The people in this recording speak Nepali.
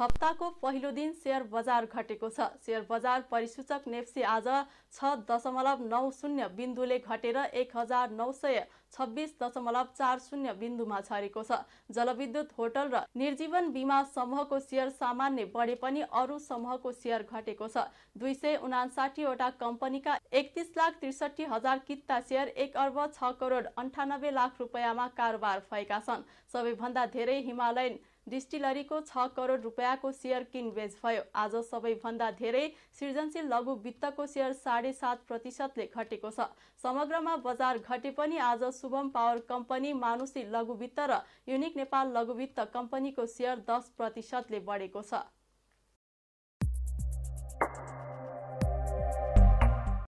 हप्ताको पहिलो दिन सेयर बजार घटेको छ सेयर बजार परिसूचक नेप्सी आज छ दशमलव नौ शून्य बिन्दुले घटेर एक हजार नौ सय छब्बिस दशमलव चार शून्य बिन्दुमा छरेको छ जलविद्युत होटल र निर्जीवन बिमा समूहको सेयर सामान्य बढे पनि अरू समूहको सेयर घटेको छ दुई सय उनासाठीवटा कम्पनीका एकतिस लाख त्रिसठी हजार कित्ता सेयर एक अर्ब छ करोड अन्ठानब्बे लाख रुपियाँमा कारोबार भएका छन् सबैभन्दा धेरै हिमालयन डिस्टिलरीको छ करोड रुपियाँको सेयर किनबेच भयो आज सबैभन्दा धेरै सृजनशील लघु वित्तको सेयर साढे सात प्रतिशतले घटेको छ समग्रमा बजार घटे पनि आज शुभम पावर कम्पनी मानुषी लघुवित्त र युनिक नेपाल लघुवित्त कम्पनीको सेयर दस प्रतिशतले बढेको छ